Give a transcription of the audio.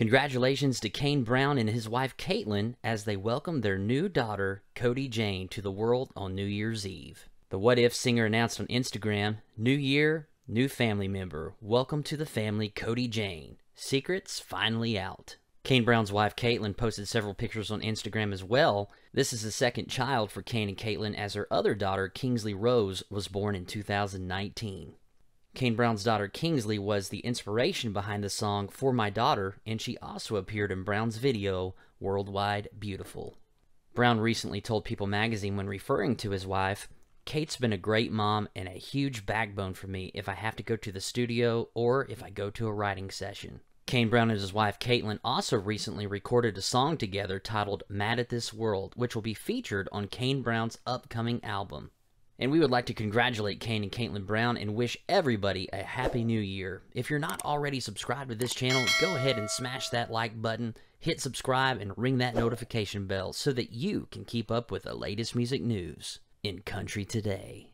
Congratulations to Kane Brown and his wife Caitlin as they welcome their new daughter, Cody Jane, to the world on New Year's Eve. The What If singer announced on Instagram New Year, new family member. Welcome to the family, Cody Jane. Secrets finally out. Kane Brown's wife Caitlin posted several pictures on Instagram as well. This is the second child for Kane and Caitlin, as her other daughter, Kingsley Rose, was born in 2019. Kane Brown's daughter Kingsley was the inspiration behind the song For My Daughter, and she also appeared in Brown's video Worldwide Beautiful. Brown recently told People magazine when referring to his wife, Kate's been a great mom and a huge backbone for me if I have to go to the studio or if I go to a writing session. Kane Brown and his wife Caitlin also recently recorded a song together titled Mad at This World, which will be featured on Kane Brown's upcoming album. And we would like to congratulate Kane and Caitlin Brown and wish everybody a happy new year. If you're not already subscribed to this channel, go ahead and smash that like button, hit subscribe, and ring that notification bell so that you can keep up with the latest music news in country today.